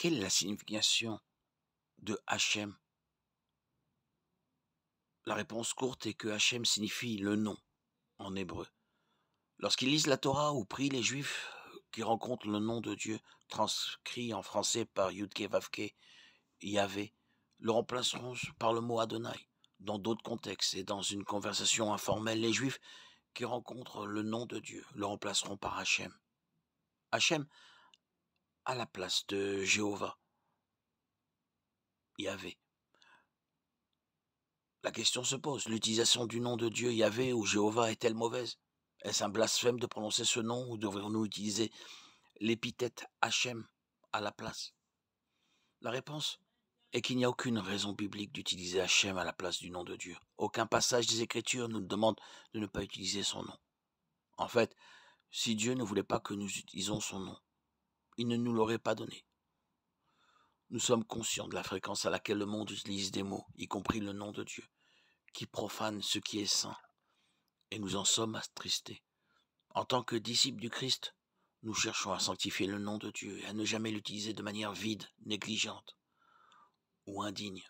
Quelle est la signification de Hachem La réponse courte est que Hachem signifie le nom en hébreu. Lorsqu'ils lisent la Torah ou prient les Juifs qui rencontrent le nom de Dieu transcrit en français par Yudke Vavke, Yahvé, le remplaceront par le mot Adonai. Dans d'autres contextes et dans une conversation informelle, les Juifs qui rencontrent le nom de Dieu le remplaceront par Hachem. Hachem à la place de Jéhovah, Yahvé. La question se pose, l'utilisation du nom de Dieu Yahvé ou Jéhovah est-elle mauvaise Est-ce un blasphème de prononcer ce nom ou devrions-nous utiliser l'épithète Hachem à la place La réponse est qu'il n'y a aucune raison biblique d'utiliser Hachem à la place du nom de Dieu. Aucun passage des Écritures nous demande de ne pas utiliser son nom. En fait, si Dieu ne voulait pas que nous utilisions son nom, il ne nous l'aurait pas donné. Nous sommes conscients de la fréquence à laquelle le monde utilise des mots, y compris le nom de Dieu, qui profane ce qui est saint, et nous en sommes attristés. En tant que disciples du Christ, nous cherchons à sanctifier le nom de Dieu et à ne jamais l'utiliser de manière vide, négligente ou indigne.